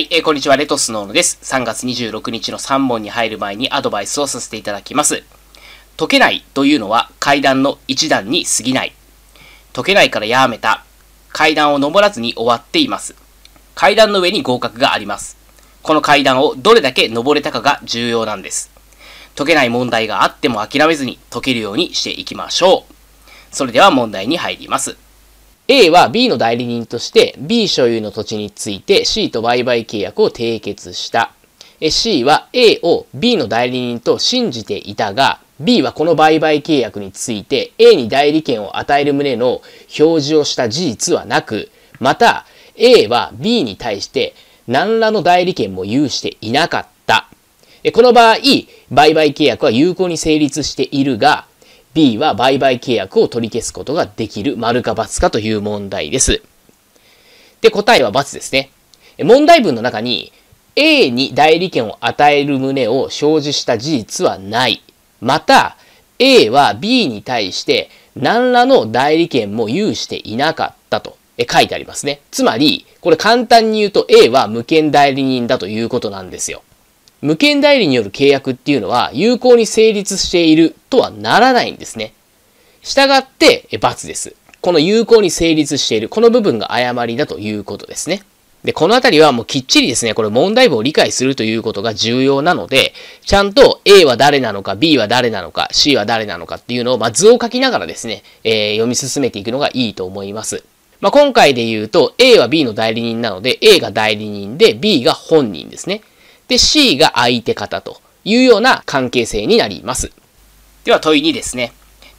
い、えー、こんにちは、レトスノーノです。3月26日の3問に入る前にアドバイスをさせていただきます。解けないというのは階段の一段に過ぎない。解けないからやめた。階段を登らずに終わっています。階段の上に合格があります。この階段をどれだけ登れたかが重要なんです。解けない問題があっても諦めずに解けるようにしていきましょう。それでは問題に入ります。A は B の代理人として B 所有の土地について C と売買契約を締結した。C は A を B の代理人と信じていたが、B はこの売買契約について A に代理権を与える旨の表示をした事実はなく、また A は B に対して何らの代理権も有していなかった。この場合、売買契約は有効に成立しているが、B は売買契約を取り消すことができる、丸か×かという問題です。で、答えは×ですね。問題文の中に、A に代理権を与える旨を生じした事実はない。また、A は B に対して何らの代理権も有していなかったと書いてありますね。つまり、これ簡単に言うと A は無権代理人だということなんですよ。無権代理による契約っていうのは有効に成立しているとはならないんですね。したがって、罰です。この有効に成立している、この部分が誤りだということですね。で、このあたりはもうきっちりですね、これ問題文を理解するということが重要なので、ちゃんと A は誰なのか、B は誰なのか、C は誰なのかっていうのを、まあ、図を書きながらですね、えー、読み進めていくのがいいと思います。まあ、今回で言うと、A は B の代理人なので、A が代理人で、B が本人ですね。で、C が相手方というような関係性になります。では問い2ですね。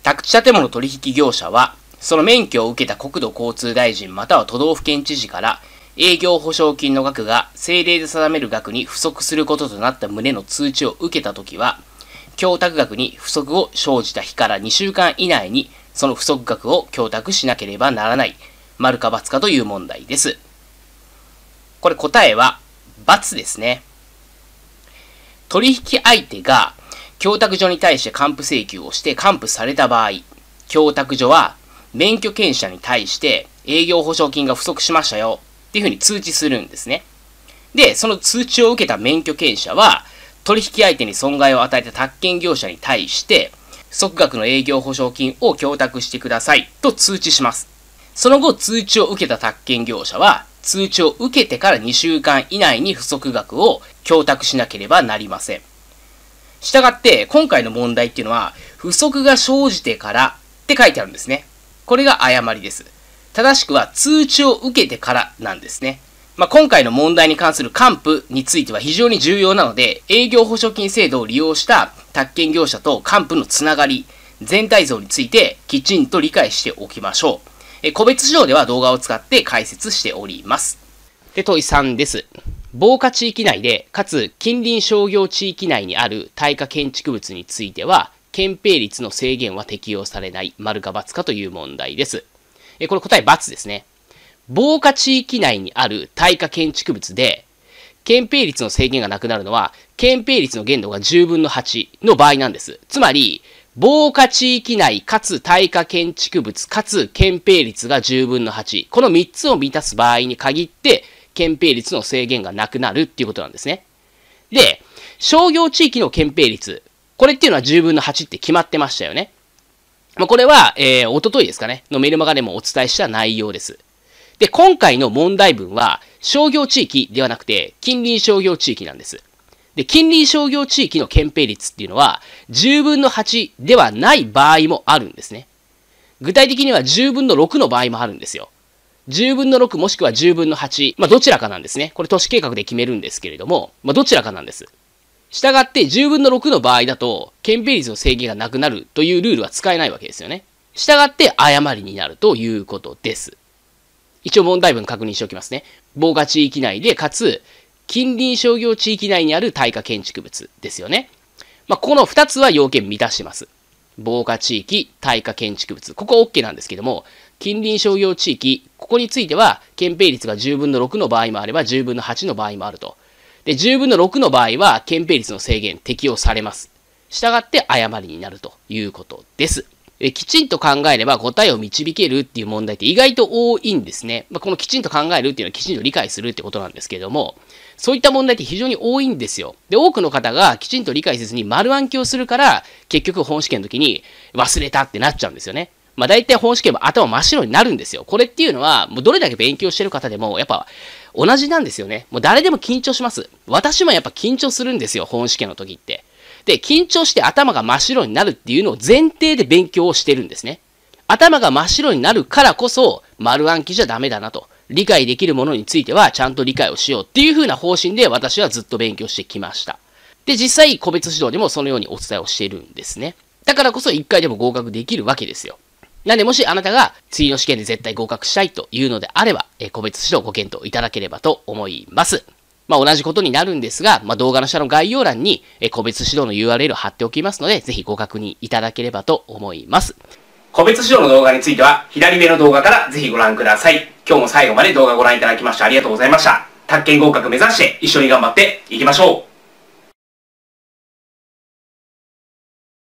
宅地建物取引業者は、その免許を受けた国土交通大臣または都道府県知事から営業保証金の額が政令で定める額に不足することとなった旨の通知を受けたときは、供託額に不足を生じた日から2週間以内にその不足額を供託しなければならない、丸か×かという問題です。これ答えは×ですね。取引相手が、供託所に対して還付請求をして還付された場合、供託所は免許権者に対して営業保証金が不足しましたよっていうふうに通知するんですね。で、その通知を受けた免許権者は、取引相手に損害を与えた宅建業者に対して、即額の営業保証金を供託してくださいと通知します。その後、通知を受けた宅建業者は、通知を受けてから2週間以内に不足額を供託しなければなりません。したがって、今回の問題っていうのは、不足が生じてからって書いてあるんですね。これが誤りです。正しくは通知を受けてからなんですね。まあ、今回の問題に関する還付については非常に重要なので、営業保証金制度を利用した宅建業者と還付のつながり、全体像についてきちんと理解しておきましょう。え個別指導では動画を使って解説しております。で、問い3です。防火地域内で、かつ近隣商業地域内にある耐火建築物については、憲兵率の制限は適用されない、丸か×かという問題です。え、これ答え×ですね。防火地域内にある耐火建築物で、憲兵率の制限がなくなるのは、憲兵率の限度が10分の8の場合なんです。つまり、防火地域内かつ耐火建築物かつ憲兵率が10分の8。この3つを満たす場合に限って、憲兵率の制限がなくなるっていうことなんですね。で、商業地域の憲兵率、これっていうのは10分の8って決まってましたよね。まあ、これは、えー、おとといですかね、のメルマガでもお伝えした内容です。で、今回の問題文は、商業地域ではなくて、近隣商業地域なんです。で、近隣商業地域の憲兵率っていうのは、10分の8ではない場合もあるんですね。具体的には10分の6の場合もあるんですよ。10分の6もしくは10分の8、まあ、どちらかなんですね。これ都市計画で決めるんですけれども、まあ、どちらかなんです。したがって10分の6の場合だと、憲兵率の制限がなくなるというルールは使えないわけですよね。したがって誤りになるということです。一応問題文確認しておきますね。防火地域内で、かつ、近隣商業地域内にある耐火建築物ですよね。まあ、この2つは要件満たしてます。防火地域、耐火建築物。ここ OK なんですけども、近隣商業地域、ここについては、憲兵率が10分の6の場合もあれば、10分の8の場合もあると。で、10分の6の場合は、憲兵率の制限適用されます。したがって誤りになるということです。えきちんと考えれば答えを導けるっていう問題って意外と多いんですね。まあ、このきちんと考えるっていうのはきちんと理解するってことなんですけども、そういった問題って非常に多いんですよ。で、多くの方がきちんと理解せずに丸暗記をするから、結局本試験の時に忘れたってなっちゃうんですよね。まあ、大体本試験も頭真っ白になるんですよ。これっていうのは、もうどれだけ勉強してる方でも、やっぱ、同じなんですよね。もう誰でも緊張します。私もやっぱ緊張するんですよ、本試験の時って。で、緊張して頭が真っ白になるっていうのを前提で勉強をしてるんですね。頭が真っ白になるからこそ、丸暗記じゃダメだなと。理解できるものについてはちゃんと理解をしようっていう風な方針で私はずっと勉強してきました。で、実際個別指導でもそのようにお伝えをしているんですね。だからこそ1回でも合格できるわけですよ。なんでもしあなたが次の試験で絶対合格したいというのであれば、え個別指導ご検討いただければと思います。まあ、同じことになるんですが、まあ、動画の下の概要欄に、え個別指導の URL を貼っておきますので、ぜひご確認いただければと思います。個別指導の動画については、左上の動画からぜひご覧ください。今日も最後まで動画をご覧いただきましてありがとうございました。宅建合格目指して一緒に頑張っていきましょう